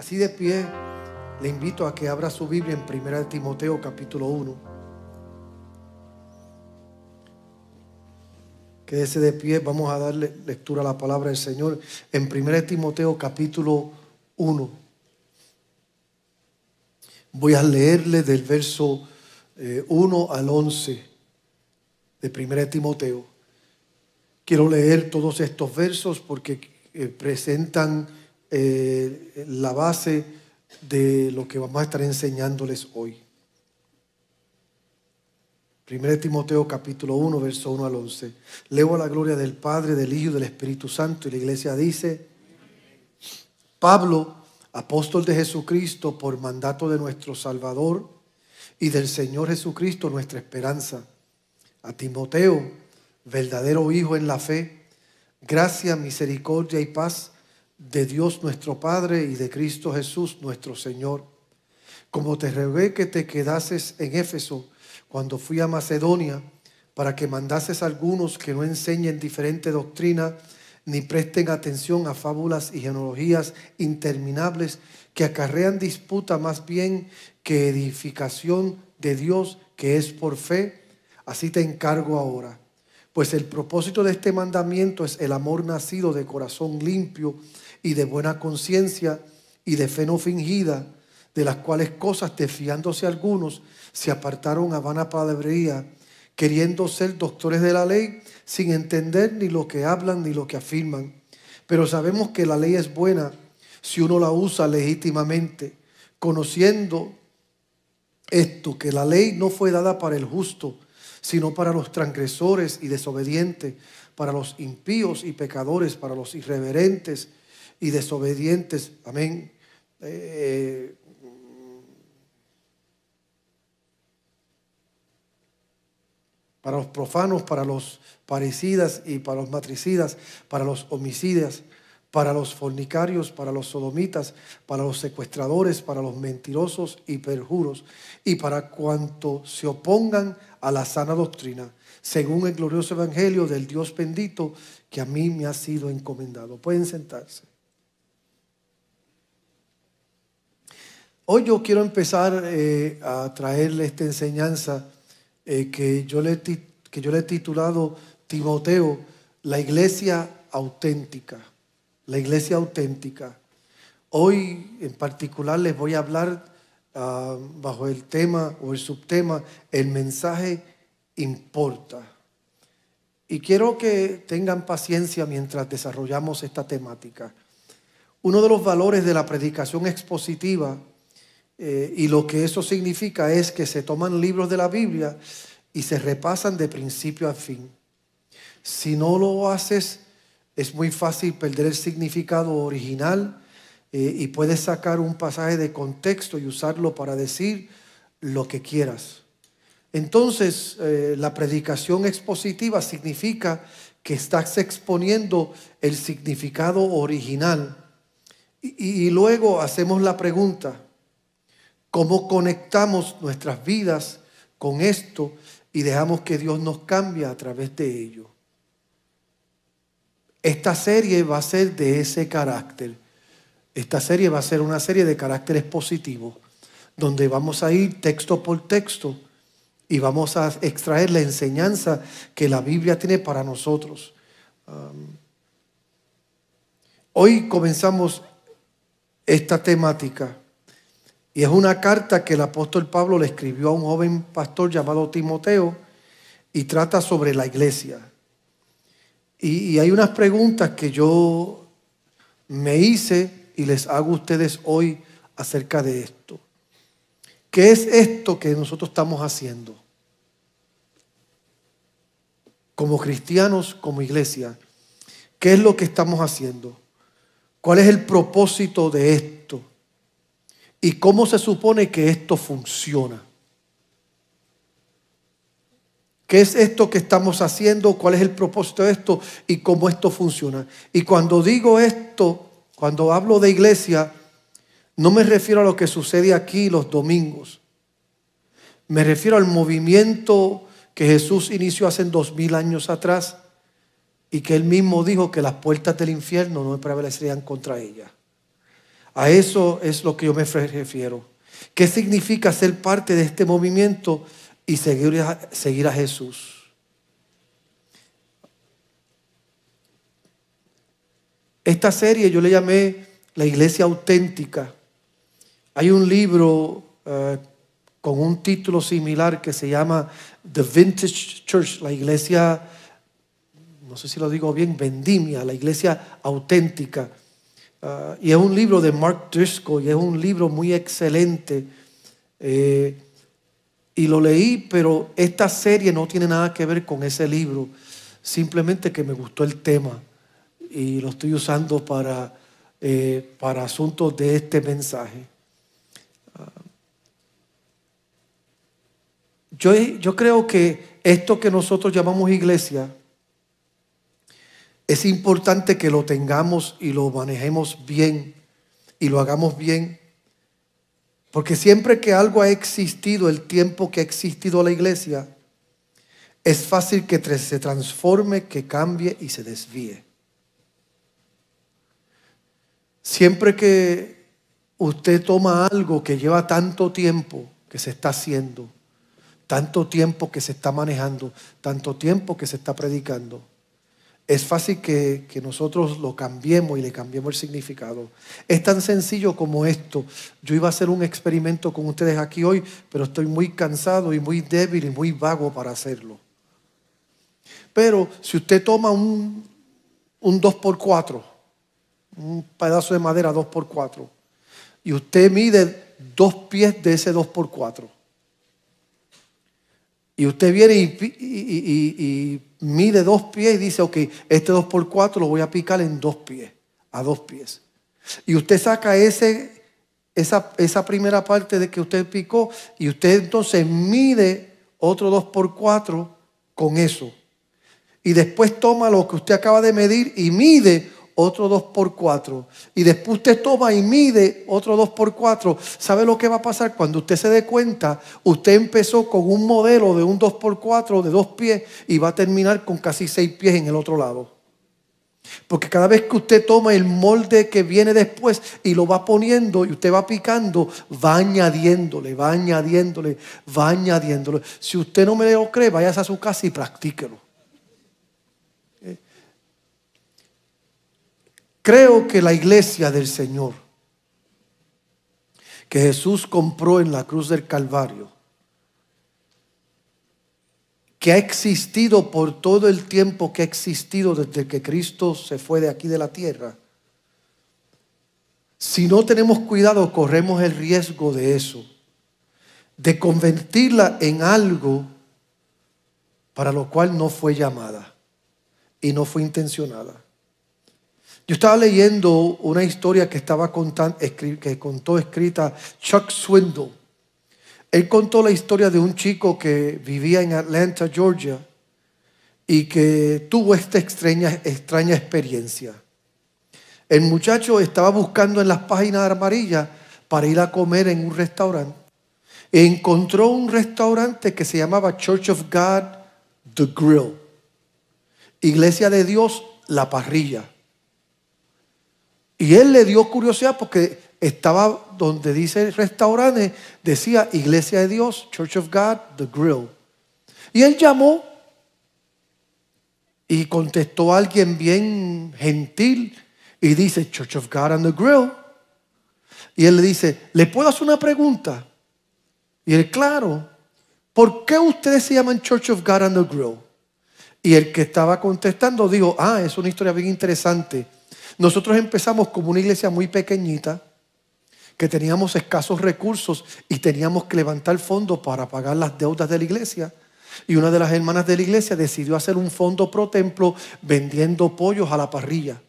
Así de pie, le invito a que abra su Biblia en 1 Timoteo capítulo 1. Quédese de pie, vamos a darle lectura a la palabra del Señor en 1 Timoteo capítulo 1. Voy a leerle del verso 1 eh, al 11 de 1 Timoteo. Quiero leer todos estos versos porque eh, presentan eh, la base de lo que vamos a estar enseñándoles hoy. 1 Timoteo capítulo 1, verso 1 al 11. Leo a la gloria del Padre, del Hijo y del Espíritu Santo. Y la iglesia dice, Pablo, apóstol de Jesucristo, por mandato de nuestro Salvador y del Señor Jesucristo, nuestra esperanza. A Timoteo, verdadero hijo en la fe, gracia, misericordia y paz de Dios nuestro Padre y de Cristo Jesús nuestro Señor. Como te revé que te quedases en Éfeso cuando fui a Macedonia, para que mandases a algunos que no enseñen diferente doctrina, ni presten atención a fábulas y genealogías interminables que acarrean disputa más bien que edificación de Dios que es por fe, así te encargo ahora. Pues el propósito de este mandamiento es el amor nacido de corazón limpio y de buena conciencia y de fe no fingida, de las cuales cosas, desfiándose algunos, se apartaron a vana palabrería, queriendo ser doctores de la ley, sin entender ni lo que hablan ni lo que afirman. Pero sabemos que la ley es buena si uno la usa legítimamente, conociendo esto, que la ley no fue dada para el justo, sino para los transgresores y desobedientes, para los impíos y pecadores, para los irreverentes y desobedientes. Amén. Eh, para los profanos, para los parecidas y para los matricidas, para los homicidas, para los fornicarios, para los sodomitas, para los secuestradores, para los mentirosos y perjuros, y para cuanto se opongan a la sana doctrina, según el glorioso evangelio del Dios bendito que a mí me ha sido encomendado. Pueden sentarse. Hoy yo quiero empezar eh, a traerle esta enseñanza eh, que, yo le, que yo le he titulado Timoteo, la iglesia auténtica. La iglesia auténtica. Hoy en particular les voy a hablar ah, bajo el tema o el subtema, el mensaje importa. Y quiero que tengan paciencia mientras desarrollamos esta temática. Uno de los valores de la predicación expositiva eh, y lo que eso significa es que se toman libros de la Biblia y se repasan de principio a fin. Si no lo haces, es muy fácil perder el significado original eh, y puedes sacar un pasaje de contexto y usarlo para decir lo que quieras. Entonces, eh, la predicación expositiva significa que estás exponiendo el significado original. y luego hacemos la pregunta, ¿Cómo conectamos nuestras vidas con esto y dejamos que Dios nos cambie a través de ello? Esta serie va a ser de ese carácter. Esta serie va a ser una serie de caracteres positivos, donde vamos a ir texto por texto y vamos a extraer la enseñanza que la Biblia tiene para nosotros. Um, hoy comenzamos esta temática y es una carta que el apóstol Pablo le escribió a un joven pastor llamado Timoteo y trata sobre la iglesia. Y, hay unas preguntas que yo me hice y les hago a ustedes hoy acerca de esto. ¿Qué es esto que nosotros estamos haciendo? Como cristianos, como iglesia, ¿qué es lo que estamos haciendo? ¿Cuál es el propósito de esto? ¿Y cómo se supone que esto funciona? ¿Qué es esto que estamos haciendo? ¿Cuál es el propósito de esto? ¿Y cómo esto funciona? Y cuando digo esto, cuando hablo de iglesia, no me refiero a lo que sucede aquí los domingos. Me refiero al movimiento que Jesús inició hace dos mil años atrás y que él mismo dijo que las puertas del infierno no prevalecerían contra ella. A eso es lo que yo me refiero. ¿Qué significa ser parte de este movimiento y seguir a, Jesús? Esta serie yo le llamé La Iglesia Auténtica. Hay un libro eh, con un título similar que se llama The Vintage Church, la iglesia, no sé si lo digo bien, vendimia, la iglesia auténtica. Ah, y es un libro de Mark Driscoll, y es un libro muy excelente. Eh, y lo leí, pero esta serie no tiene nada que ver con ese libro. Simplemente que me gustó el tema y lo estoy usando para, eh, para asuntos de este mensaje. Ah, yo creo que esto que nosotros llamamos iglesia, es importante que lo tengamos y lo manejemos bien y lo hagamos bien. Porque siempre que algo ha existido, el tiempo que ha existido la iglesia, es fácil que se transforme, que cambie y se desvíe. Siempre que usted toma algo que lleva tanto tiempo que se está haciendo, tanto tiempo que se está manejando, tanto tiempo que se está predicando, es fácil que, nosotros lo cambiemos y le cambiemos el significado. Es tan sencillo como esto. Yo iba a hacer un experimento con ustedes aquí hoy, pero estoy muy cansado y muy débil y muy vago para hacerlo. Pero si usted toma un, un 2x4, un pedazo de madera 2x4, y usted mide dos pies de ese 2x4, y usted viene y, mide dos pies y dice, ok, este 2 por 4 lo voy a picar en dos pies, a dos pies. Y usted saca ese, esa, esa primera parte de que usted picó y usted entonces mide otro 2 por 4 con eso. Y después toma lo que usted acaba de medir y mide otro 2x4. Y después usted toma y mide otro 2x4. ¿Sabe lo que va a pasar? Cuando usted se dé cuenta, usted empezó con un modelo de un 2x4 de dos pies y va a terminar con casi seis pies en el otro lado. Porque cada vez que usted toma el molde que viene después y lo va poniendo y usted va picando, va añadiéndole, va añadiéndole, va añadiéndole. Si usted no me lo cree, váyase a su casa y practíquelo. Creo que la iglesia del Señor, que Jesús compró en la cruz del Calvario, que ha existido por todo el tiempo que ha existido desde que Cristo se fue de aquí de la tierra, si no tenemos cuidado corremos el riesgo de eso, de convertirla en algo para lo cual no fue llamada y no fue intencionada. Yo estaba leyendo una historia que estaba contando, que contó escrita Chuck Swindle. Él contó la historia de un chico que vivía en Atlanta, Georgia, y que tuvo esta extraña, extraña experiencia. El muchacho estaba buscando en las páginas amarillas para ir a comer en un restaurante. Encontró un restaurante que se llamaba Church of God, The Grill. Iglesia de Dios, La Parrilla. Y él le dio curiosidad porque estaba donde dice restaurantes, decía Iglesia de Dios, Church of God, The Grill. Y él llamó y contestó a alguien bien gentil y dice, Church of God and The Grill. Y él le dice, ¿le puedo hacer una pregunta? Y él, claro, ¿por qué ustedes se llaman Church of God and the Grill? Y el que estaba contestando dijo, ah, es una historia bien interesante. Nosotros empezamos como una iglesia muy pequeñita, que teníamos escasos recursos y teníamos que levantar fondos para pagar las deudas de la iglesia. Y una de las hermanas de la iglesia decidió hacer un fondo pro templo vendiendo pollos a la parrilla.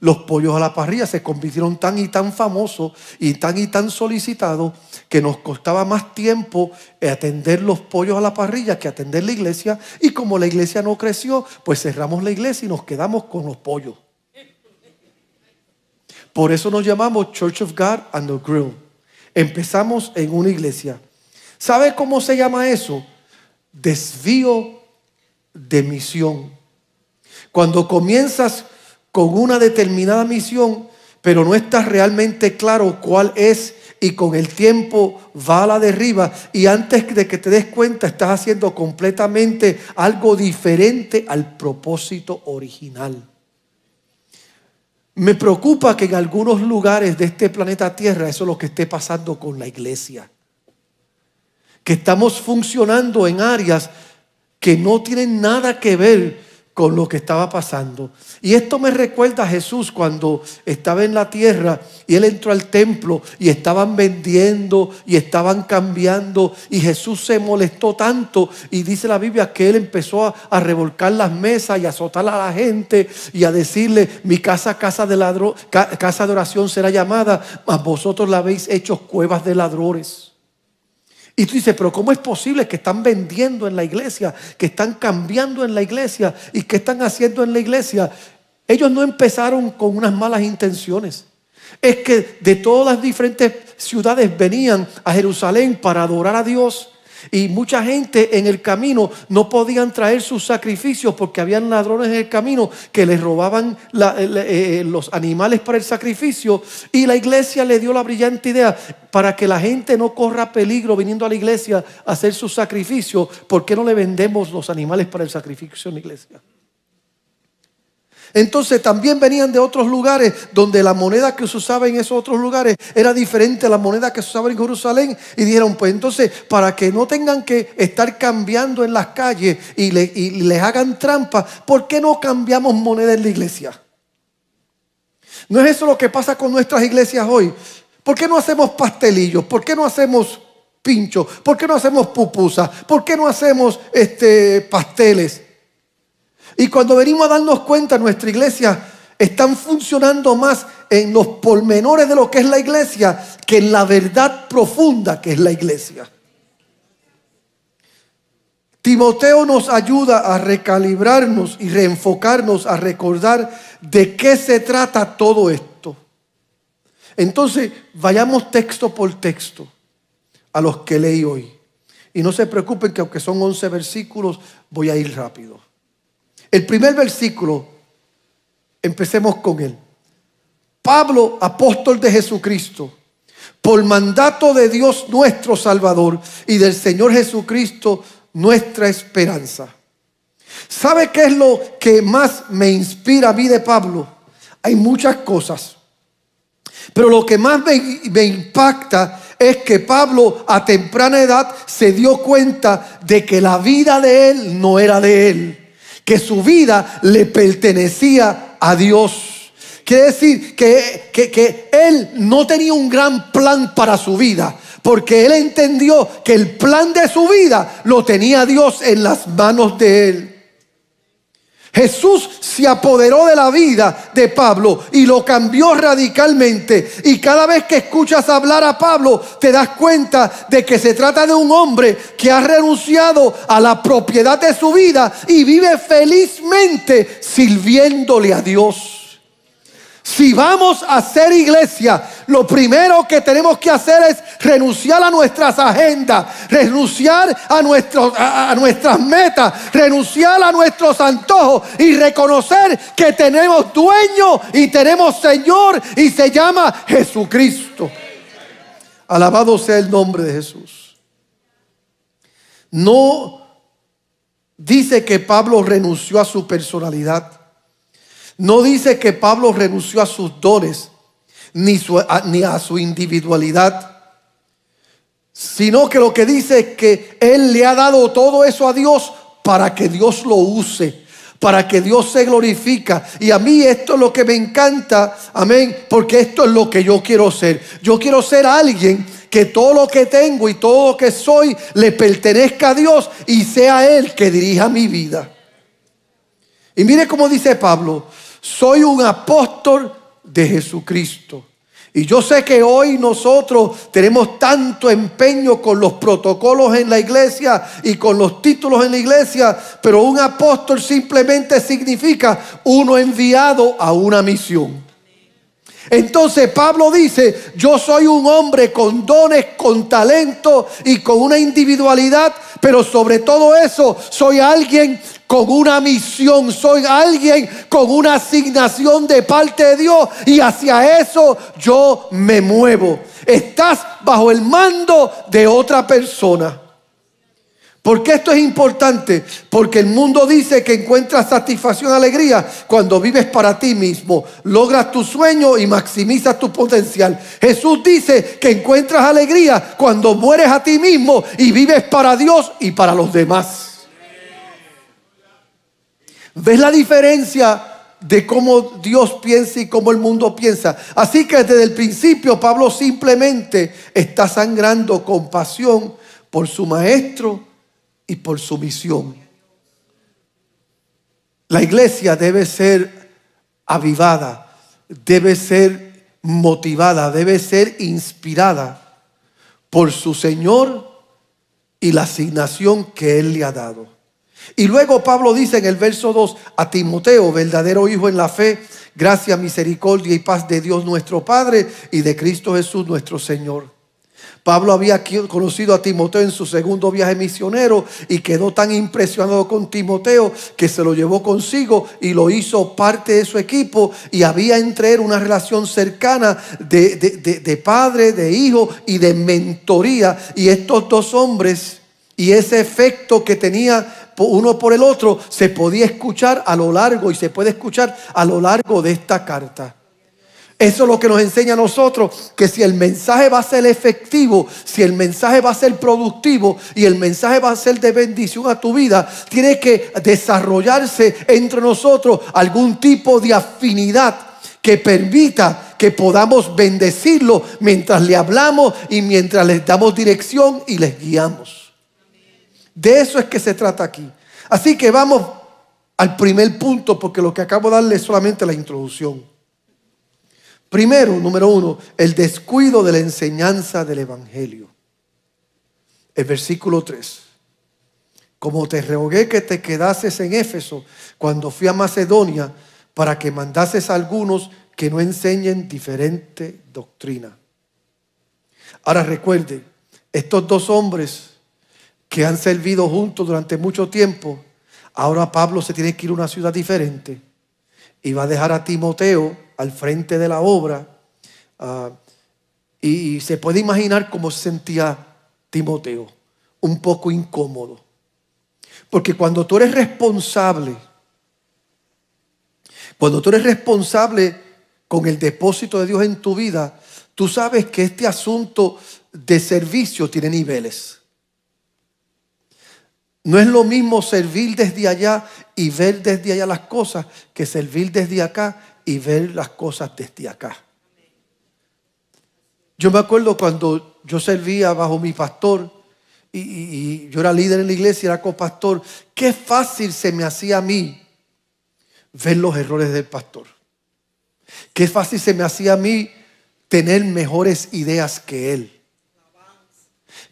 Los pollos a la parrilla se convirtieron tan y tan famosos y tan y tan solicitados que nos costaba más tiempo atender los pollos a la parrilla que atender la iglesia. Y como la iglesia no creció, pues cerramos la iglesia y nos quedamos con los pollos. Por eso nos llamamos Church of God and the Grill. Empezamos en una iglesia. ¿Sabe cómo se llama eso? Desvío de misión. Cuando comienzas con una determinada misión, pero no estás realmente claro cuál es y con el tiempo va a la derriba y antes de que te des cuenta estás haciendo completamente algo diferente al propósito original. Me preocupa que en algunos lugares de este planeta Tierra eso es lo que esté pasando con la iglesia. Que estamos funcionando en áreas que no tienen nada que ver con lo que estaba pasando. Y esto me recuerda a Jesús cuando estaba en la tierra y él entró al templo y estaban vendiendo y estaban cambiando y Jesús se molestó tanto y dice la Biblia que él empezó a, revolcar las mesas y a azotar a la gente y a decirle, mi casa, casa de, casa de oración será llamada, mas vosotros la habéis hecho cuevas de ladrones. Y tú dices, pero ¿cómo es posible que están vendiendo en la iglesia, que están cambiando en la iglesia y que están haciendo en la iglesia? Ellos no empezaron con unas malas intenciones. Es que de todas las diferentes ciudades venían a Jerusalén para adorar a Dios y mucha gente en el camino no podían traer sus sacrificios porque habían ladrones en el camino que les robaban eh, eh, eh, los animales para el sacrificio. Y la iglesia le dio la brillante idea para que la gente no corra peligro viniendo a la iglesia a hacer su sacrificio, ¿Por qué no le vendemos los animales para el sacrificio en la iglesia? Entonces también venían de otros lugares donde la moneda que se usaba en esos otros lugares era diferente a la moneda que se usaba en Jerusalén. Y dijeron, pues entonces, para que no tengan que estar cambiando en las calles y, les hagan trampa, ¿por qué no cambiamos moneda en la iglesia? ¿No es eso lo que pasa con nuestras iglesias hoy? ¿Por qué no hacemos pastelillos? ¿Por qué no hacemos pinchos? ¿Por qué no hacemos pupusas? ¿Por qué no hacemos este, pasteles? Y cuando venimos a darnos cuenta, nuestra iglesia está funcionando más en los pormenores de lo que es la iglesia que en la verdad profunda que es la iglesia. Timoteo nos ayuda a recalibrarnos y reenfocarnos, a recordar de qué se trata todo esto. Entonces, vayamos texto por texto a los que leí hoy. Y no se preocupen que aunque son 11 versículos, voy a ir rápido. El primer versículo, empecemos con él. Pablo, apóstol de Jesucristo, por mandato de Dios nuestro Salvador y del Señor Jesucristo, nuestra esperanza. ¿Sabe qué es lo que más me inspira a mí de Pablo? Hay muchas cosas. Pero lo que más me, impacta es que Pablo a temprana edad se dio cuenta de que la vida de él no era de él que su vida le pertenecía a Dios. Quiere decir que, que, que él no tenía un gran plan para su vida, porque él entendió que el plan de su vida lo tenía Dios en las manos de él. Jesús se apoderó de la vida de Pablo y lo cambió radicalmente. Y cada vez que escuchas hablar a Pablo, te das cuenta de que se trata de un hombre que ha renunciado a la propiedad de su vida y vive felizmente sirviéndole a Dios. Si vamos a ser iglesia, lo primero que tenemos que hacer es renunciar a nuestras agendas, renunciar a, nuestras metas, renunciar a nuestros antojos y reconocer que tenemos dueño y tenemos Señor y se llama Jesucristo. Alabado sea el nombre de Jesús. No dice que Pablo renunció a su personalidad no dice que Pablo renunció a sus dones ni, a, ni a su individualidad, sino que lo que dice es que Él le ha dado todo eso a Dios para que Dios lo use, para que Dios se glorifica. Y a mí esto es lo que me encanta, amén, porque esto es lo que yo quiero ser. Yo quiero ser alguien que todo lo que tengo y todo lo que soy le pertenezca a Dios y sea Él que dirija mi vida. Y mire cómo dice Pablo, soy un apóstol de Jesucristo. Y yo sé que hoy nosotros tenemos tanto empeño con los protocolos en la iglesia y con los títulos en la iglesia, pero un apóstol simplemente significa uno enviado a una misión. Entonces Pablo dice, yo soy un hombre con dones, con talento y con una individualidad, pero sobre todo eso soy alguien con una misión, soy alguien con una asignación de parte de Dios y hacia eso yo me muevo. Estás bajo el mando de otra persona. ¿Por qué esto es importante? Porque el mundo dice que encuentras satisfacción, alegría cuando vives para ti mismo, logras tu sueño y maximizas tu potencial. Jesús dice que encuentras alegría cuando mueres a ti mismo y vives para Dios y para los demás. ¿Ves la diferencia de cómo Dios piensa y cómo el mundo piensa? Así que desde el principio Pablo simplemente está sangrando compasión por su maestro y por su misión. La iglesia debe ser avivada, debe ser motivada, debe ser inspirada por su Señor y la asignación que Él le ha dado. Y luego Pablo dice en el verso 2 a Timoteo, verdadero hijo en la fe, gracia, misericordia y paz de Dios nuestro Padre y de Cristo Jesús nuestro Señor. Pablo había conocido a Timoteo en su segundo viaje misionero y quedó tan impresionado con Timoteo que se lo llevó consigo y lo hizo parte de su equipo y había entre él una relación cercana de, de padre, de hijo y de mentoría. Y estos dos hombres y ese efecto que tenía uno por el otro se podía escuchar a lo largo y se puede escuchar a lo largo de esta carta. Eso es lo que nos enseña a nosotros, que si el mensaje va a ser efectivo, si el mensaje va a ser productivo y el mensaje va a ser de bendición a tu vida, tiene que desarrollarse entre nosotros algún tipo de afinidad que permita que podamos bendecirlo mientras le hablamos y mientras les damos dirección y les guiamos. De eso es que se trata aquí. Así que vamos al primer punto, porque lo que acabo de darle es solamente la introducción. Primero, número uno, el descuido de la enseñanza del Evangelio. El versículo 3. Como te rogué que te quedases en Éfeso cuando fui a Macedonia para que mandases a algunos que no enseñen diferente doctrina. Ahora recuerde, estos dos hombres que han servido juntos durante mucho tiempo, ahora Pablo se tiene que ir a una ciudad diferente y va a dejar a Timoteo al frente de la obra. Ah, y, se puede imaginar cómo sentía Timoteo, un poco incómodo. Porque cuando tú eres responsable, cuando tú eres responsable con el depósito de Dios en tu vida, tú sabes que este asunto de servicio tiene niveles. No es lo mismo servir desde allá y ver desde allá las cosas que servir desde acá y ver las cosas desde acá. Yo me acuerdo cuando yo servía bajo mi pastor y, yo era líder en la iglesia, era copastor, qué fácil se me hacía a mí ver los errores del pastor. Qué fácil se me hacía a mí tener mejores ideas que él.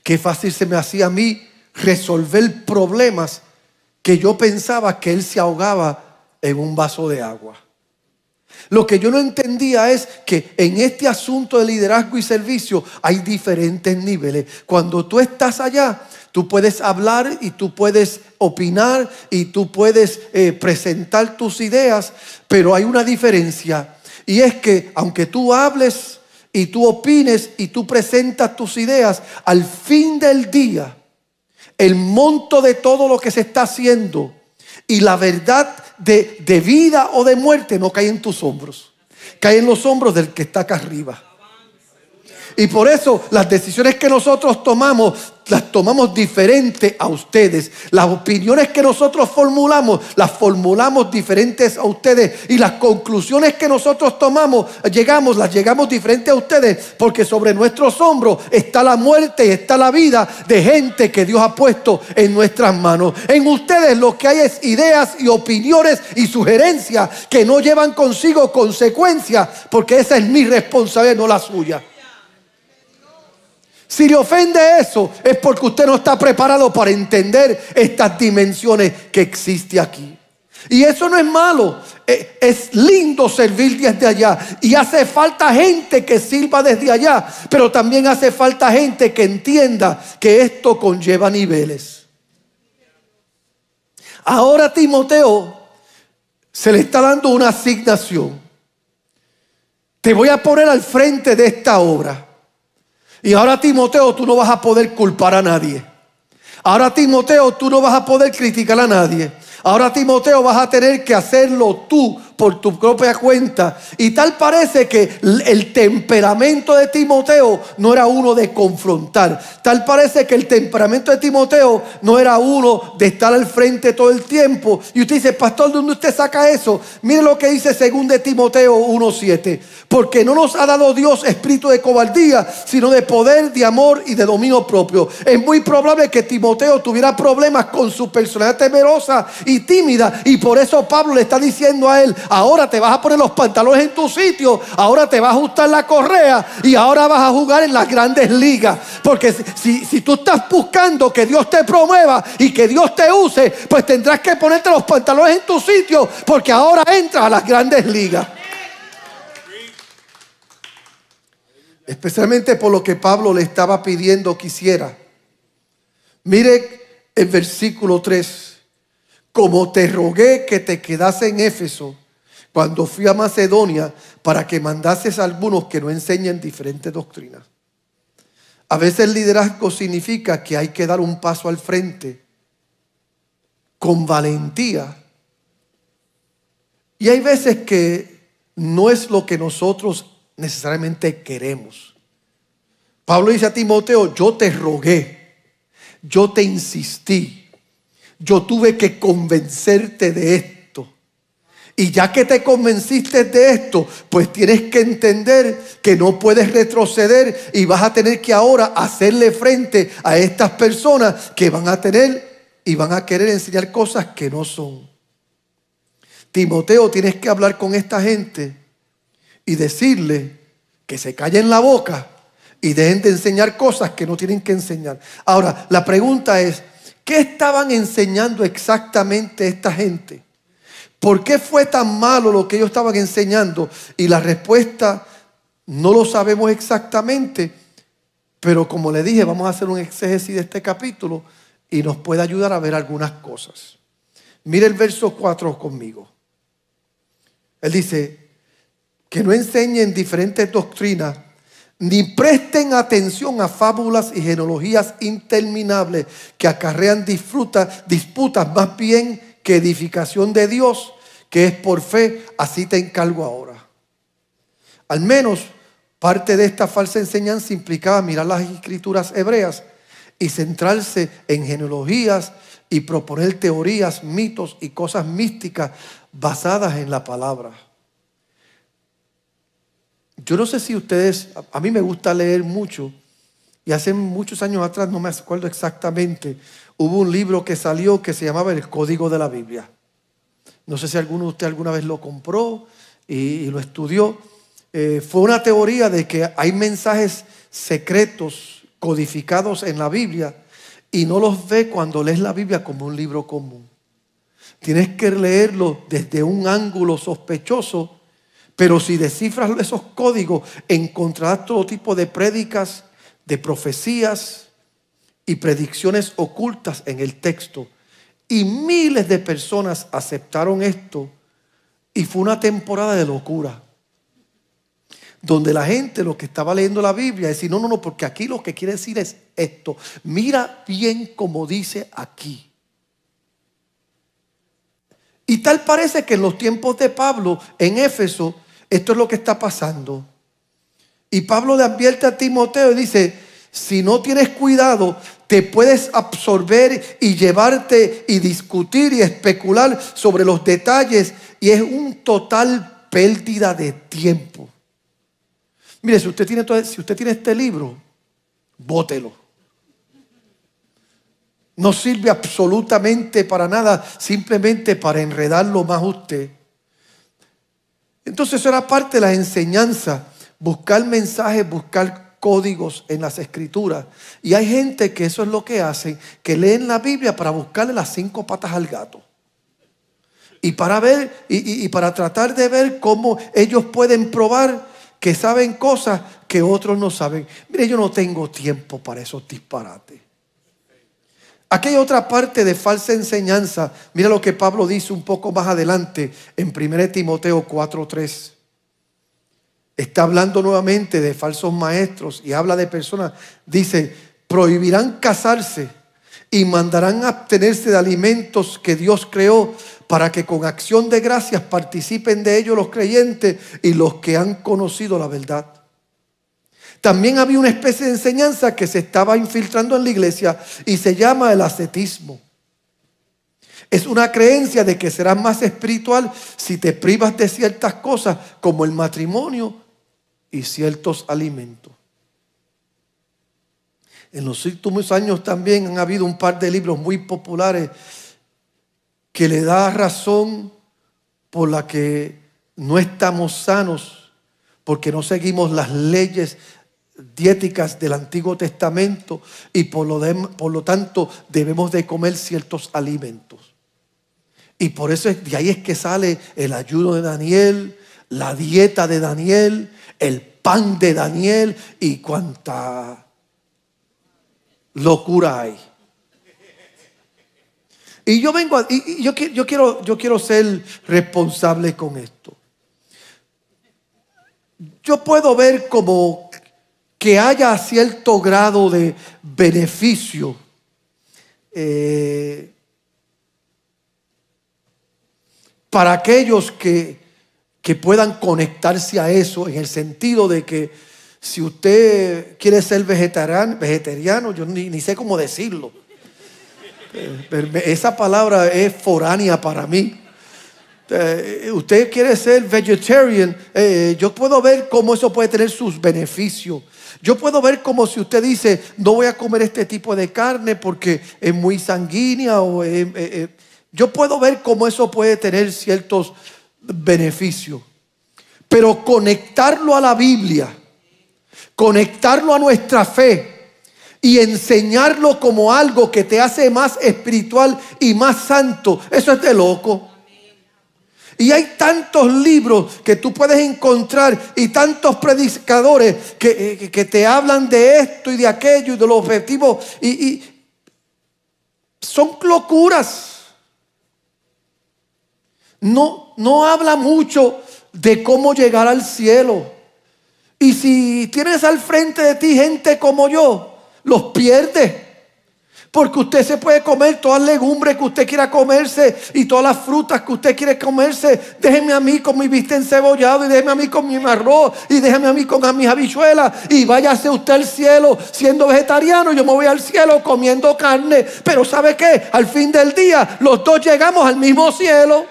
Qué fácil se me hacía a mí resolver problemas que yo pensaba que él se ahogaba en un vaso de agua. Lo que yo no entendía es que en este asunto de liderazgo y servicio hay diferentes niveles. Cuando tú estás allá, tú puedes hablar y tú puedes opinar y tú puedes eh, presentar tus ideas, pero hay una diferencia. Y es que aunque tú hables y tú opines y tú presentas tus ideas, al fin del día, el monto de todo lo que se está haciendo y la verdad de, vida o de muerte no cae en tus hombros, cae en los hombros del que está acá arriba. Y por eso las decisiones que nosotros tomamos, las tomamos diferentes a ustedes. Las opiniones que nosotros formulamos, las formulamos diferentes a ustedes. Y las conclusiones que nosotros tomamos, llegamos, las llegamos diferentes a ustedes. Porque sobre nuestros hombros está la muerte y está la vida de gente que Dios ha puesto en nuestras manos. En ustedes lo que hay es ideas y opiniones y sugerencias que no llevan consigo consecuencias. Porque esa es mi responsabilidad, no la suya. Si le ofende eso, es porque usted no está preparado para entender estas dimensiones que existe aquí. Y eso no es malo, e, es lindo servir desde allá. Y hace falta gente que sirva desde allá, pero también hace falta gente que entienda que esto conlleva niveles. Ahora Timoteo se le está dando una asignación. Te voy a poner al frente de esta obra. Y ahora Timoteo, tú no vas a poder culpar a nadie. Ahora Timoteo, tú no vas a poder criticar a nadie. Ahora Timoteo, vas a tener que hacerlo tú por tu propia cuenta. Y tal parece que el temperamento de Timoteo no era uno de confrontar. Tal parece que el temperamento de Timoteo no era uno de estar al frente todo el tiempo. Y usted dice, pastor, ¿de ¿dónde usted saca eso? Mire lo que dice según de Timoteo 1.7. Porque no nos ha dado Dios espíritu de cobardía, sino de poder, de amor y de dominio propio. Es muy probable que Timoteo tuviera problemas con su personalidad temerosa y tímida. Y por eso Pablo le está diciendo a él, ahora te vas a poner los pantalones en tu sitio, ahora te vas a ajustar la correa y ahora vas a jugar en las grandes ligas. Porque si, si tú estás buscando que Dios te promueva y que Dios te use, pues tendrás que ponerte los pantalones en tu sitio porque ahora entras a las grandes ligas. Especialmente por lo que Pablo le estaba pidiendo que hiciera. Mire el versículo 3. Como te rogué que te quedase en Éfeso cuando fui a Macedonia para que mandases a algunos que no enseñen diferentes doctrinas. A veces el liderazgo significa que hay que dar un paso al frente con valentía. Y hay veces que no es lo que nosotros necesariamente queremos. Pablo dice a Timoteo, yo te rogué, yo te insistí, yo tuve que convencerte de esto. Y ya que te convenciste de esto, pues tienes que entender que no puedes retroceder y vas a tener que ahora hacerle frente a estas personas que van a tener y van a querer enseñar cosas que no son. Timoteo, tienes que hablar con esta gente y decirle que se callen la boca y dejen de enseñar cosas que no tienen que enseñar. Ahora, la pregunta es, ¿qué estaban enseñando exactamente esta gente? ¿Por qué fue tan malo lo que ellos estaban enseñando? Y la respuesta no lo sabemos exactamente, pero como le dije, vamos a hacer un exégesis de este capítulo y nos puede ayudar a ver algunas cosas. Mire el verso 4 conmigo. Él dice, que no enseñen diferentes doctrinas, ni presten atención a fábulas y genealogías interminables que acarrean disputas, más bien que edificación de Dios, que es por fe, así te encargo ahora. Al menos parte de esta falsa enseñanza implicaba mirar las escrituras hebreas y centrarse en genealogías y proponer teorías, mitos y cosas místicas basadas en la palabra. Yo no sé si ustedes, a mí me gusta leer mucho y hace muchos años atrás, no me acuerdo exactamente, hubo un libro que salió que se llamaba El Código de la Biblia. No sé si alguno de ustedes alguna vez lo compró y, lo estudió. Eh, fue una teoría de que hay mensajes secretos codificados en la Biblia y no los ve cuando lees la Biblia como un libro común. Tienes que leerlo desde un ángulo sospechoso, pero si descifras esos códigos encontrarás todo tipo de prédicas, de profecías, y predicciones ocultas en el texto. Y miles de personas aceptaron esto y fue una temporada de locura. Donde la gente, lo que estaba leyendo la Biblia, decía, no, no, no, porque aquí lo que quiere decir es esto. Mira bien como dice aquí. Y tal parece que en los tiempos de Pablo, en Éfeso, esto es lo que está pasando. Y Pablo le advierte a Timoteo y dice, si no tienes cuidado, te puedes absorber y llevarte y discutir y especular sobre los detalles y es un total pérdida de tiempo. Mire, si usted tiene, si usted tiene este libro, bótelo. No sirve absolutamente para nada, simplemente para enredarlo más usted. Entonces eso era parte de las enseñanzas, buscar mensajes, buscar códigos en las escrituras. Y hay gente que eso es lo que hacen, que leen la Biblia para buscarle las cinco patas al gato. Y para ver, y, para tratar de ver cómo ellos pueden probar que saben cosas que otros no saben. Mire, yo no tengo tiempo para esos disparates. Aquí hay otra parte de falsa enseñanza. Mira lo que Pablo dice un poco más adelante en 1 Timoteo 4:3 está hablando nuevamente de falsos maestros y habla de personas, dice, prohibirán casarse y mandarán abstenerse de alimentos que Dios creó para que con acción de gracias participen de ellos los creyentes y los que han conocido la verdad. También había una especie de enseñanza que se estaba infiltrando en la iglesia y se llama el ascetismo. Es una creencia de que serás más espiritual si te privas de ciertas cosas como el matrimonio y ciertos alimentos. En los últimos años también han habido un par de libros muy populares que le da razón por la que no estamos sanos, porque no seguimos las leyes diéticas del Antiguo Testamento y por lo, por lo tanto debemos de comer ciertos alimentos. Y por eso de ahí es que sale el ayuno de Daniel, la dieta de Daniel, el pan de Daniel y cuánta locura hay. Y yo vengo, y yo, yo, quiero, yo quiero ser responsable con esto. Yo puedo ver como que haya cierto grado de beneficio. Eh, para aquellos que que puedan conectarse a eso en el sentido de que si usted quiere ser vegetariano, vegetariano yo ni, sé cómo decirlo. Eh, esa palabra es foránea para mí. Eh, usted quiere ser vegetarian, eh, yo puedo ver cómo eso puede tener sus beneficios. Yo puedo ver como si usted dice, no voy a comer este tipo de carne porque es muy sanguínea. O, yo puedo ver cómo eso puede tener ciertos beneficio. Pero conectarlo a la Biblia, conectarlo a nuestra fe y enseñarlo como algo que te hace más espiritual y más santo, eso es de loco. Y hay tantos libros que tú puedes encontrar y tantos predicadores que, eh, te hablan de esto y de aquello y de los objetivos. Y, y son locuras no, no habla mucho de cómo llegar al cielo. Y si tienes al frente de ti gente como yo, los pierdes. Porque usted se puede comer todas las legumbres que usted quiera comerse y todas las frutas que usted quiere comerse. Déjeme a mí con mi vista encebollado y déjeme a mí con mi arroz y déjeme a mí con mis habichuelas y váyase usted al cielo siendo vegetariano. Yo me voy al cielo comiendo carne. Pero ¿sabe qué? Al fin del día los dos llegamos al mismo cielo.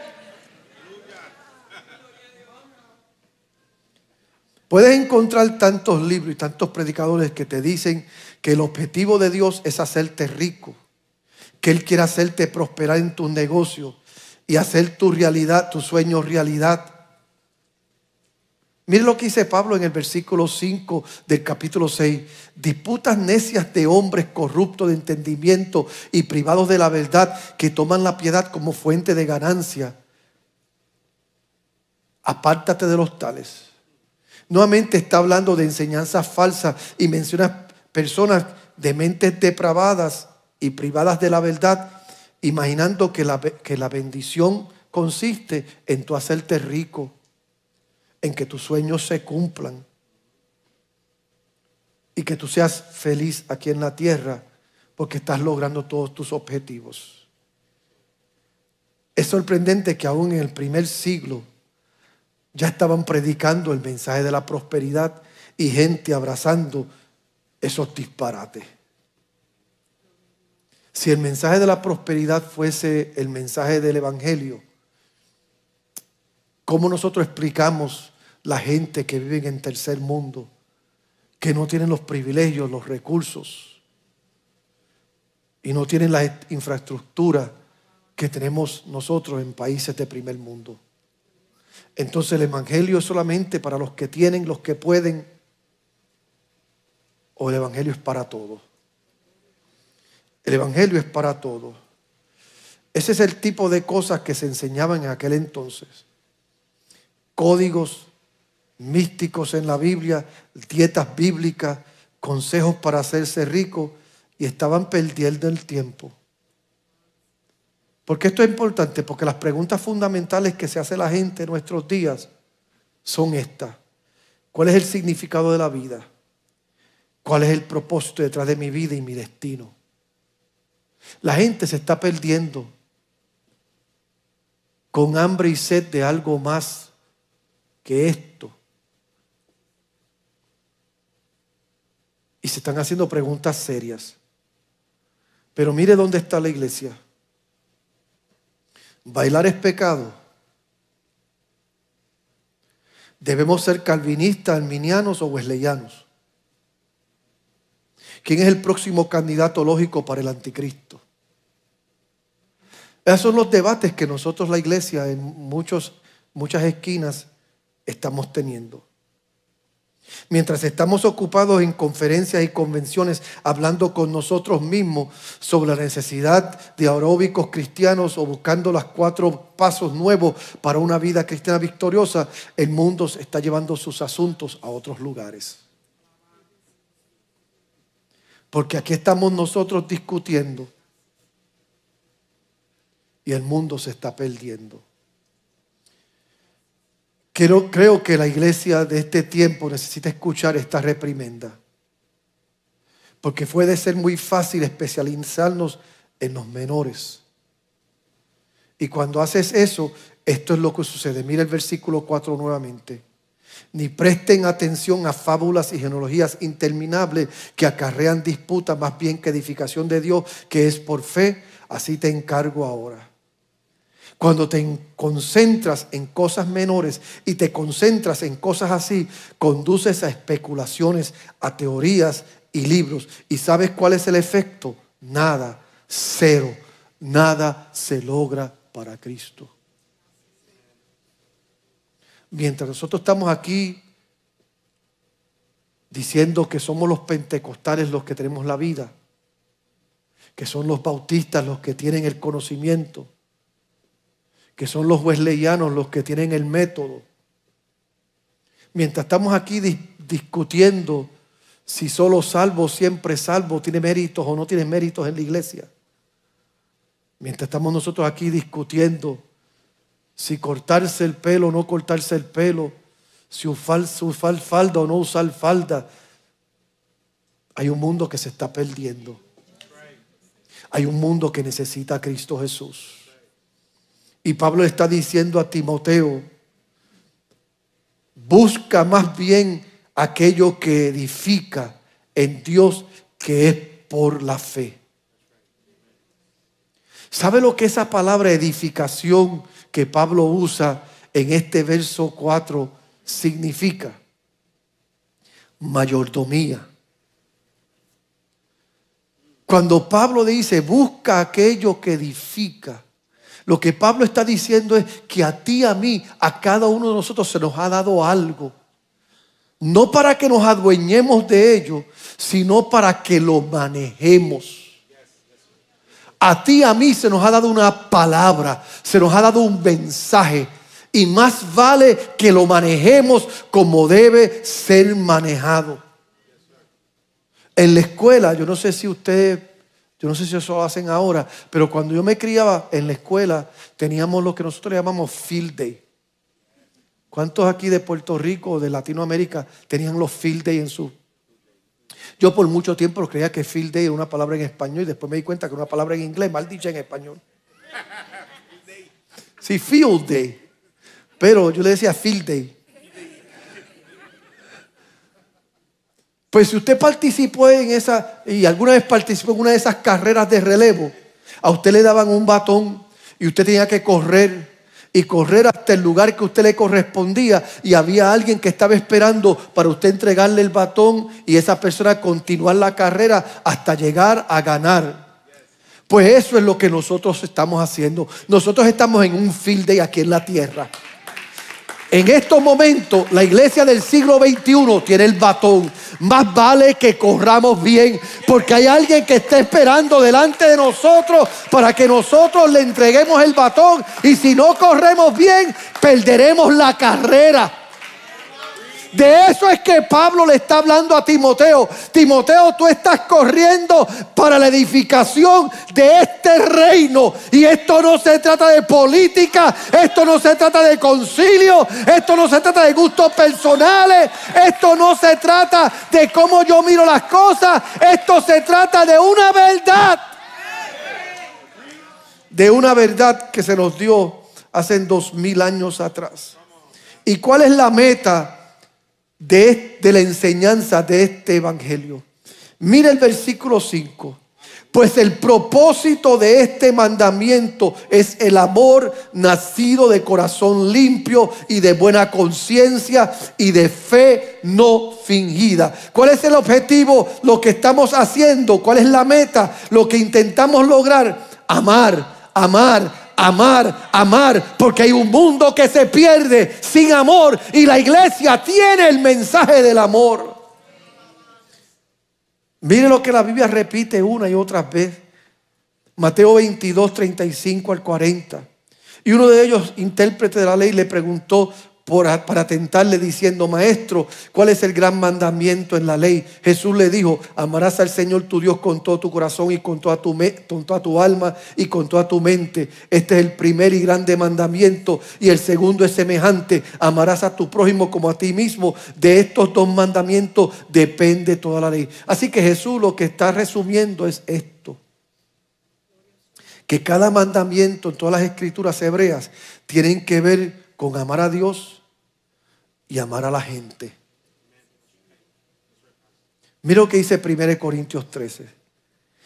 Puedes encontrar tantos libros y tantos predicadores que te dicen que el objetivo de Dios es hacerte rico, que Él quiere hacerte prosperar en tu negocio y hacer tu realidad, tu sueño realidad. Mira lo que dice Pablo en el versículo 5 del capítulo 6. Disputas necias de hombres corruptos de entendimiento y privados de la verdad que toman la piedad como fuente de ganancia. Apártate de los tales Nuevamente está hablando de enseñanzas falsas y menciona personas de mentes depravadas y privadas de la verdad, imaginando que la, que la bendición consiste en tu hacerte rico, en que tus sueños se cumplan y que tú seas feliz aquí en la tierra porque estás logrando todos tus objetivos. Es sorprendente que aún en el primer siglo ya estaban predicando el mensaje de la prosperidad y gente abrazando esos disparates. Si el mensaje de la prosperidad fuese el mensaje del Evangelio, ¿cómo nosotros explicamos la gente que vive en tercer mundo, que no tienen los privilegios, los recursos y no tienen la infraestructura que tenemos nosotros en países de primer mundo? Entonces el Evangelio es solamente para los que tienen, los que pueden, o el Evangelio es para todos. El Evangelio es para todos. Ese es el tipo de cosas que se enseñaban en aquel entonces. Códigos místicos en la Biblia, dietas bíblicas, consejos para hacerse rico y estaban perdiendo el tiempo. ¿Por qué esto es importante? Porque las preguntas fundamentales que se hace la gente en nuestros días son estas. ¿Cuál es el significado de la vida? ¿Cuál es el propósito detrás de mi vida y mi destino? La gente se está perdiendo con hambre y sed de algo más que esto. Y se están haciendo preguntas serias. Pero mire dónde está la iglesia. Bailar es pecado. Debemos ser calvinistas, arminianos o wesleyanos. ¿Quién es el próximo candidato lógico para el anticristo? Esos son los debates que nosotros, la iglesia, en muchos, muchas esquinas estamos teniendo. Mientras estamos ocupados en conferencias y convenciones hablando con nosotros mismos sobre la necesidad de aeróbicos cristianos o buscando los cuatro pasos nuevos para una vida cristiana victoriosa, el mundo está llevando sus asuntos a otros lugares. Porque aquí estamos nosotros discutiendo y el mundo se está perdiendo. Creo, que la iglesia de este tiempo necesita escuchar esta reprimenda. Porque puede ser muy fácil especializarnos en los menores. Y cuando haces eso, esto es lo que sucede. Mira el versículo 4 nuevamente. Ni presten atención a fábulas y genealogías interminables que acarrean disputas más bien que edificación de Dios, que es por fe. Así te encargo ahora. Cuando te concentras en cosas menores y te concentras en cosas así, conduces a especulaciones, a teorías y libros. ¿Y sabes cuál es el efecto? Nada, cero, nada se logra para Cristo. Mientras nosotros estamos aquí diciendo que somos los pentecostales los que tenemos la vida, que son los bautistas los que tienen el conocimiento, que son los wesleyanos los que tienen el método. Mientras estamos aquí discutiendo si solo salvo, siempre salvo, tiene méritos o no tiene méritos en la iglesia. Mientras estamos nosotros aquí discutiendo si cortarse el pelo o no cortarse el pelo, si usar, usar falda o no usar falda, hay un mundo que se está perdiendo. Hay un mundo que necesita a Cristo Jesús. Y Pablo está diciendo a Timoteo, busca más bien aquello que edifica en Dios, que es por la fe. ¿Sabe lo que esa palabra edificación que Pablo usa en este verso 4 significa? Mayordomía. Cuando Pablo dice, busca aquello que edifica, lo que Pablo está diciendo es que a ti, a mí, a cada uno de nosotros se nos ha dado algo. No para que nos adueñemos de ello, sino para que lo manejemos. A ti, a mí se nos ha dado una palabra, se nos ha dado un mensaje. Y más vale que lo manejemos como debe ser manejado. En la escuela, yo no sé si usted yo no sé si eso lo hacen ahora, pero cuando yo me criaba en la escuela, teníamos lo que nosotros llamamos field day. ¿Cuántos aquí de Puerto Rico, o de Latinoamérica, tenían los field day en su... Yo por mucho tiempo creía que field day era una palabra en español y después me di cuenta que era una palabra en inglés, mal dicha en español. Sí, field day. Pero yo le decía field day. Pues si usted participó en esa, y alguna vez participó en una de esas carreras de relevo, a usted le daban un batón y usted tenía que correr y correr hasta el lugar que usted le correspondía y había alguien que estaba esperando para usted entregarle el batón y esa persona continuar la carrera hasta llegar a ganar. Pues eso es lo que nosotros estamos haciendo. Nosotros estamos en un field day aquí en la tierra. En estos momentos, la iglesia del siglo XXI tiene el batón. Más vale que corramos bien, porque hay alguien que está esperando delante de nosotros para que nosotros le entreguemos el batón. Y si no corremos bien, perderemos la carrera. De eso es que Pablo le está hablando a Timoteo. Timoteo, tú estás corriendo para la edificación de este reino. Y esto no se trata de política, esto no se trata de concilio, esto no se trata de gustos personales, esto no se trata de cómo yo miro las cosas, esto se trata de una verdad. De una verdad que se nos dio hace dos mil años atrás. ¿Y cuál es la meta? de, la enseñanza de este Evangelio. Mira el versículo 5. Pues el propósito de este mandamiento es el amor nacido de corazón limpio y de buena conciencia y de fe no fingida. ¿Cuál es el objetivo? Lo que estamos haciendo. ¿Cuál es la meta? Lo que intentamos lograr. Amar, amar, amar, amar, porque hay un mundo que se pierde sin amor y la iglesia tiene el mensaje del amor. Mire lo que la Biblia repite una y otra vez. Mateo 22, 35 al 40. Y uno de ellos, intérprete de la ley, le preguntó, para tentarle diciendo, maestro, ¿cuál es el gran mandamiento en la ley? Jesús le dijo, amarás al Señor tu Dios con todo tu corazón y con toda tu, con toda tu alma y con toda tu mente. Este es el primer y grande mandamiento y el segundo es semejante, amarás a tu prójimo como a ti mismo. De estos dos mandamientos depende toda la ley. Así que Jesús lo que está resumiendo es esto que cada mandamiento en todas las escrituras hebreas tienen que ver con amar a Dios, y amar a la gente. Mira lo que dice 1 Corintios 13.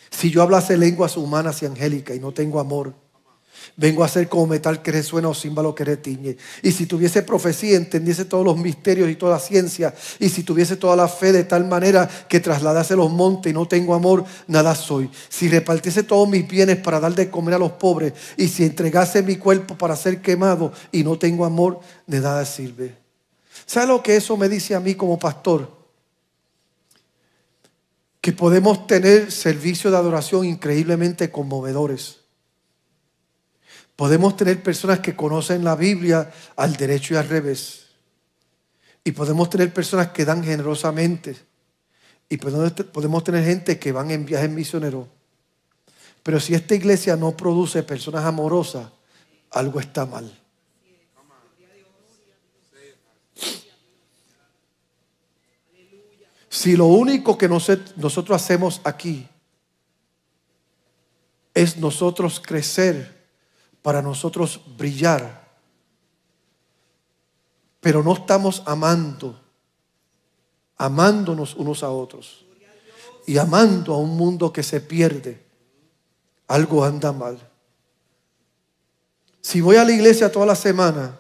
Si yo hablase lenguas humanas y angélicas y no tengo amor, vengo a ser como metal que resuena o címbalo que retiñe. Y si tuviese profecía, entendiese todos los misterios y toda la ciencia, y si tuviese toda la fe de tal manera que trasladase los montes y no tengo amor, nada soy. Si repartiese todos mis bienes para dar de comer a los pobres, y si entregase mi cuerpo para ser quemado y no tengo amor, de nada sirve. ¿Sabe lo que eso me dice a mí como pastor? Que podemos tener servicios de adoración increíblemente conmovedores. Podemos tener personas que conocen la Biblia al derecho y al revés. Y podemos tener personas que dan generosamente. Y podemos tener gente que van en viajes misioneros. Pero si esta iglesia no produce personas amorosas, algo está mal. Si lo único que nosotros hacemos aquí es nosotros crecer para nosotros brillar, pero no estamos amando, amándonos unos a otros y amando a un mundo que se pierde, algo anda mal. Si voy a la iglesia toda la semana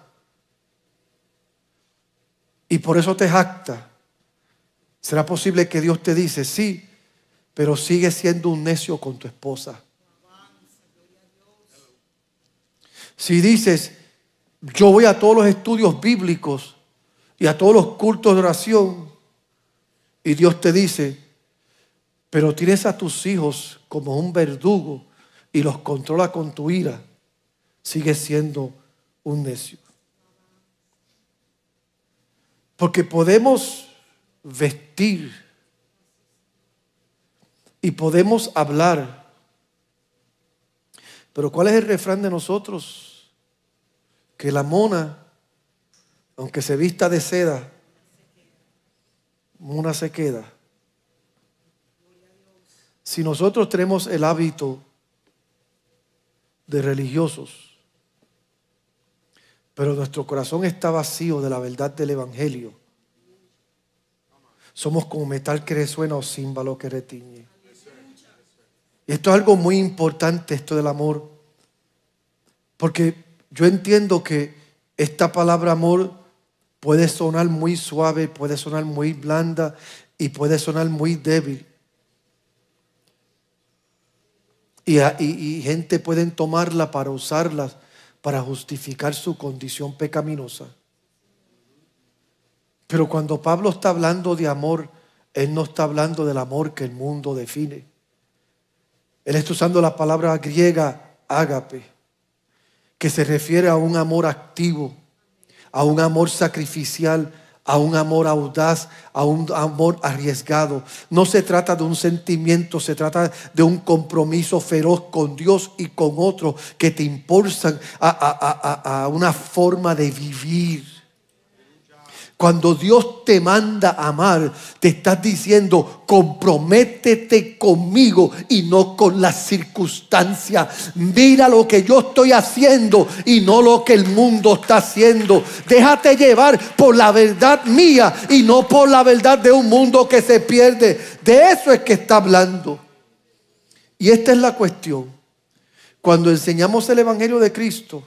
y por eso te jacta ¿Será posible que Dios te dice, sí, pero sigue siendo un necio con tu esposa? Si dices, yo voy a todos los estudios bíblicos y a todos los cultos de oración, y Dios te dice, pero tienes a tus hijos como un verdugo y los controla con tu ira, sigue siendo un necio. Porque podemos vestir y podemos hablar. Pero ¿cuál es el refrán de nosotros? Que la mona, aunque se vista de seda, mona se queda. Si nosotros tenemos el hábito de religiosos, pero nuestro corazón está vacío de la verdad del Evangelio, somos como metal que resuena o címbalo que retiñe. Y esto es algo muy importante, esto del amor. Porque yo entiendo que esta palabra amor puede sonar muy suave, puede sonar muy blanda y puede sonar muy débil. Y, gente pueden tomarla para usarla, para justificar su condición pecaminosa. Pero cuando Pablo está hablando de amor, él no está hablando del amor que el mundo define. Él está usando la palabra griega ágape, que se refiere a un amor activo, a un amor sacrificial, a un amor audaz, a un amor arriesgado. No se trata de un sentimiento, se trata de un compromiso feroz con Dios y con otros que te impulsan a, a, una forma de vivir. Cuando Dios te manda a amar, te estás diciendo, comprométete conmigo y no con las circunstancias. Mira lo que yo estoy haciendo y no lo que el mundo está haciendo. Déjate llevar por la verdad mía y no por la verdad de un mundo que se pierde. De eso es que está hablando. Y esta es la cuestión. Cuando enseñamos el Evangelio de Cristo,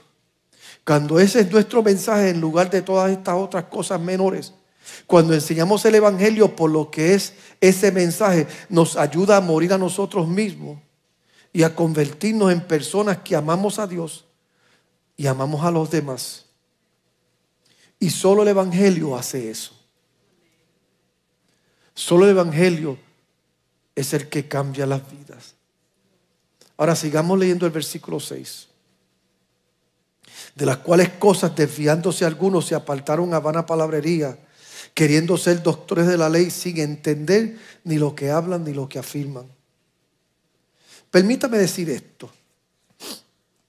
cuando ese es nuestro mensaje en lugar de todas estas otras cosas menores, cuando enseñamos el Evangelio por lo que es ese mensaje, nos ayuda a morir a nosotros mismos y a convertirnos en personas que amamos a Dios y amamos a los demás. Y solo el Evangelio hace eso. Solo el Evangelio es el que cambia las vidas. Ahora sigamos leyendo el versículo 6 de las cuales cosas desviándose algunos se apartaron a vana palabrería, queriendo ser doctores de la ley sin entender ni lo que hablan ni lo que afirman. Permítame decir esto.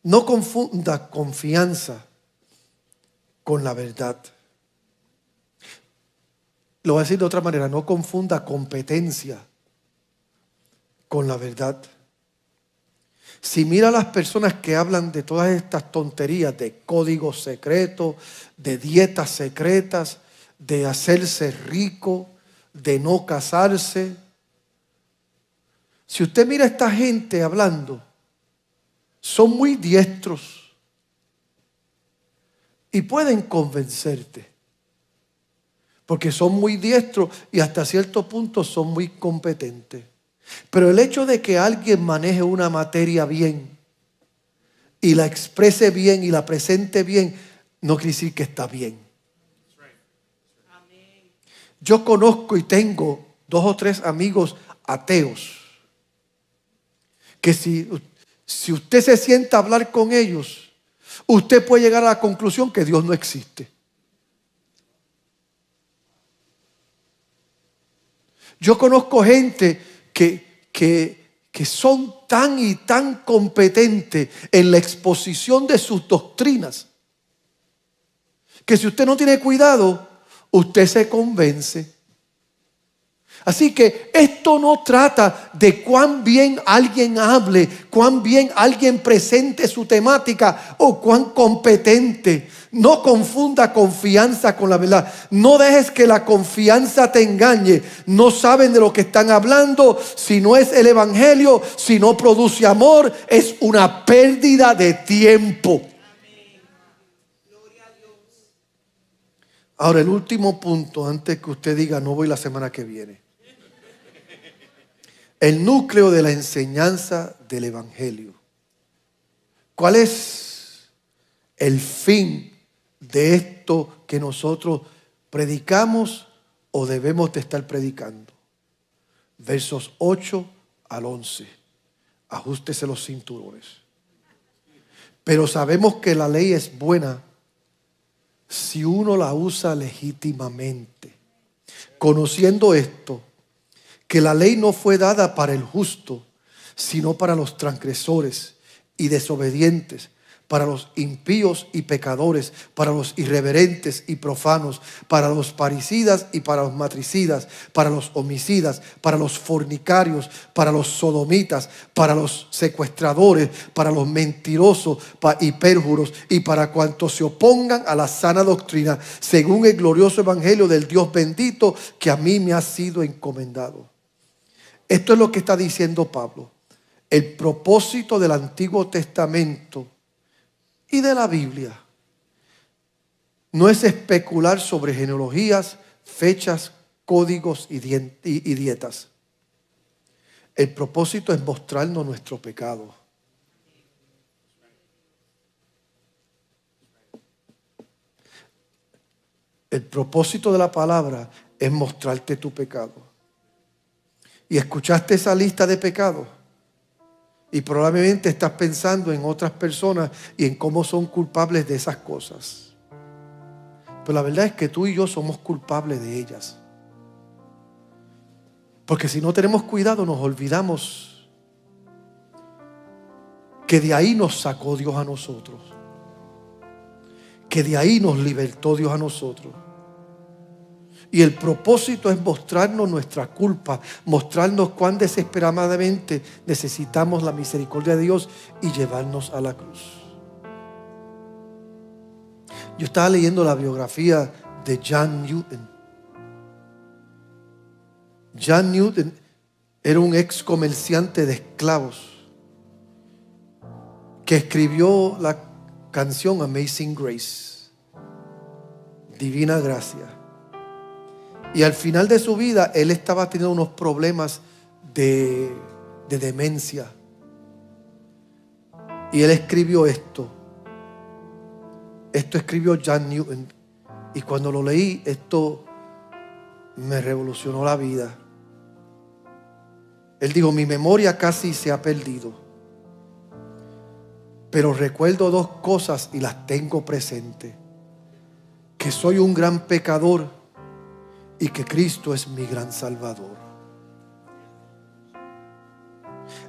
No confunda confianza con la verdad. Lo voy a decir de otra manera, no confunda competencia con la verdad. Si mira a las personas que hablan de todas estas tonterías, de códigos secretos, de dietas secretas, de hacerse rico, de no casarse. Si usted mira a esta gente hablando, son muy diestros y pueden convencerte, porque son muy diestros y hasta cierto punto son muy competentes. Pero el hecho de que alguien maneje una materia bien y la exprese bien y la presente bien, no quiere decir que está bien. Yo conozco y tengo dos o tres amigos ateos que si, si usted se sienta a hablar con ellos, usted puede llegar a la conclusión que Dios no existe. Yo conozco gente que, son tan y tan competentes en la exposición de sus doctrinas, que si usted no tiene cuidado, usted se convence Así que esto no trata de cuán bien alguien hable, cuán bien alguien presente su temática o cuán competente. No confunda confianza con la verdad. No dejes que la confianza te engañe. No saben de lo que están hablando. Si no es el Evangelio, si no produce amor, es una pérdida de tiempo. Ahora, el último punto, antes que usted diga, no voy la semana que viene el núcleo de la enseñanza del Evangelio. ¿Cuál es el fin de esto que nosotros predicamos o debemos de estar predicando? Versos 8 al 11. Ajustese los cinturones. Pero sabemos que la ley es buena si uno la usa legítimamente. Conociendo esto, que la ley no fue dada para el justo, sino para los transgresores y desobedientes, para los impíos y pecadores, para los irreverentes y profanos, para los parricidas y para los matricidas, para los homicidas, para los fornicarios, para los sodomitas, para los secuestradores, para los mentirosos y pérjuros y para cuantos se opongan a la sana doctrina, según el glorioso evangelio del Dios bendito que a mí me ha sido encomendado. Esto es lo que está diciendo Pablo. El propósito del Antiguo Testamento y de la Biblia no es especular sobre genealogías, fechas, códigos y, dietas. El propósito es mostrarnos nuestro pecado. El propósito de la palabra es mostrarte tu pecado y escuchaste esa lista de pecados y probablemente estás pensando en otras personas y en cómo son culpables de esas cosas. Pero la verdad es que tú y yo somos culpables de ellas. Porque si no tenemos cuidado nos olvidamos que de ahí nos sacó Dios a nosotros. Que de ahí nos libertó Dios a nosotros. Y el propósito es mostrarnos nuestra culpa, mostrarnos cuán desesperadamente necesitamos la misericordia de Dios y llevarnos a la cruz. Yo estaba leyendo la biografía de John Newton. John Newton era un ex comerciante de esclavos que escribió la canción Amazing Grace, Divina Gracia. Y al final de su vida, él estaba teniendo unos problemas de, demencia. Y él escribió esto. Esto escribió John Newton. Y cuando lo leí, esto me revolucionó la vida. Él dijo, mi memoria casi se ha perdido, pero recuerdo dos cosas y las tengo presente. Que soy un gran pecador y que Cristo es mi gran Salvador.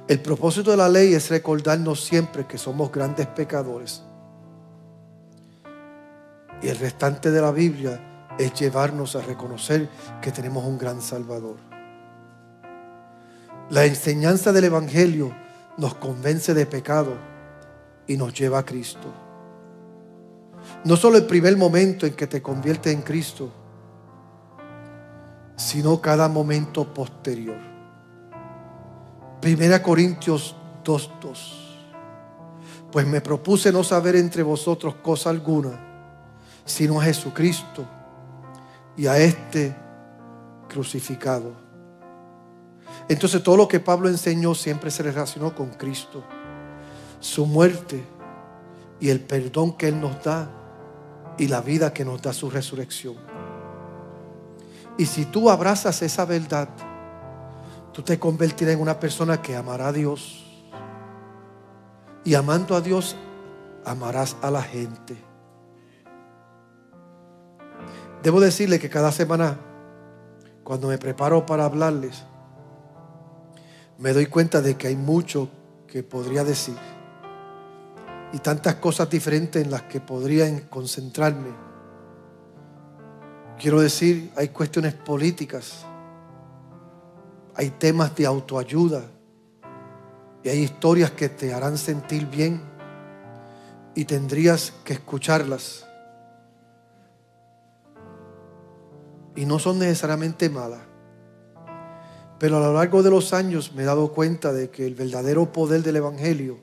El propósito de la ley es recordarnos siempre que somos grandes pecadores. Y el restante de la Biblia es llevarnos a reconocer que tenemos un gran Salvador. La enseñanza del Evangelio nos convence de pecado y nos lleva a Cristo. No solo el primer momento en que te conviertes en Cristo, sino cada momento posterior. Primera Corintios 2.2. Pues me propuse no saber entre vosotros cosa alguna, sino a Jesucristo y a este crucificado. Entonces todo lo que Pablo enseñó siempre se relacionó con Cristo, su muerte y el perdón que Él nos da y la vida que nos da su resurrección. Y si tú abrazas esa verdad, tú te convertirás en una persona que amará a Dios. Y amando a Dios, amarás a la gente. Debo decirle que cada semana, cuando me preparo para hablarles, me doy cuenta de que hay mucho que podría decir y tantas cosas diferentes en las que podría concentrarme Quiero decir, hay cuestiones políticas, hay temas de autoayuda y hay historias que te harán sentir bien y tendrías que escucharlas. Y no son necesariamente malas. Pero a lo largo de los años me he dado cuenta de que el verdadero poder del Evangelio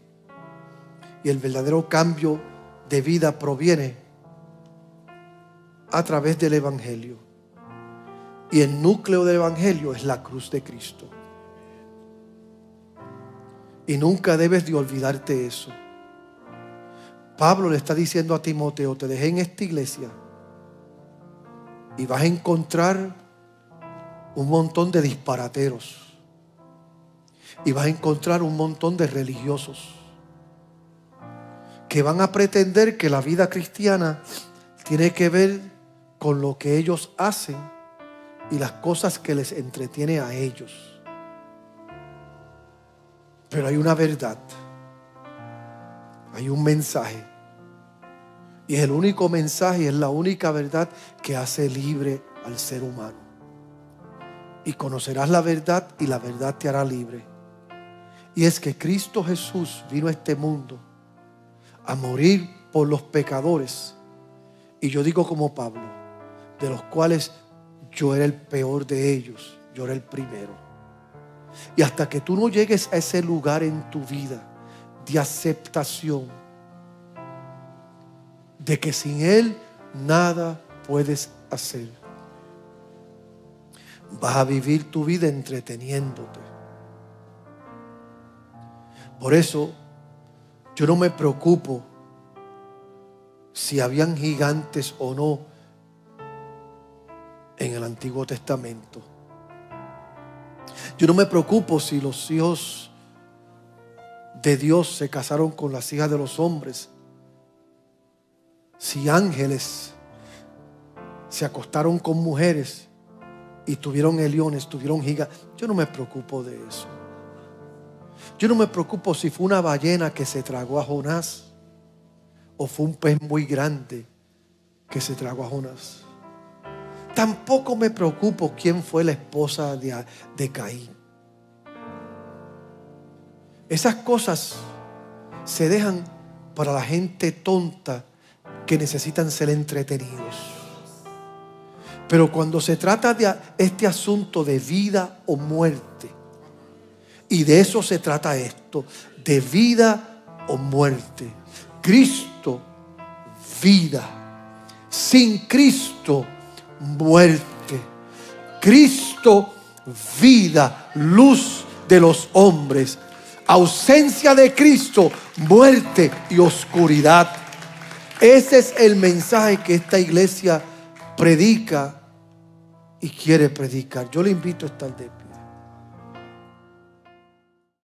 y el verdadero cambio de vida proviene a través del Evangelio. Y el núcleo del Evangelio es la cruz de Cristo. Y nunca debes de olvidarte eso. Pablo le está diciendo a Timoteo, te dejé en esta iglesia y vas a encontrar un montón de disparateros. Y vas a encontrar un montón de religiosos que van a pretender que la vida cristiana tiene que ver con lo que ellos hacen y las cosas que les entretiene a ellos. Pero hay una verdad, hay un mensaje. Y es el único mensaje, es la única verdad que hace libre al ser humano. Y conocerás la verdad y la verdad te hará libre. Y es que Cristo Jesús vino a este mundo a morir por los pecadores. Y yo digo como Pablo, de los cuales yo era el peor de ellos, yo era el primero. Y hasta que tú no llegues a ese lugar en tu vida de aceptación, de que sin Él nada puedes hacer, vas a vivir tu vida entreteniéndote. Por eso yo no me preocupo si habían gigantes o no el Antiguo Testamento. Yo no me preocupo si los hijos de Dios se casaron con las hijas de los hombres, si ángeles se acostaron con mujeres y tuvieron heliones, tuvieron gigas. Yo no me preocupo de eso. Yo no me preocupo si fue una ballena que se tragó a Jonás o fue un pez muy grande que se tragó a Jonás. Tampoco me preocupo quién fue la esposa de, Caín. Esas cosas se dejan para la gente tonta que necesitan ser entretenidos. Pero cuando se trata de este asunto de vida o muerte, y de eso se trata esto, de vida o muerte. Cristo, vida. Sin Cristo, muerte. Cristo, vida, luz de los hombres. Ausencia de Cristo, muerte y oscuridad. Ese es el mensaje que esta iglesia predica y quiere predicar. Yo le invito a estar de pie.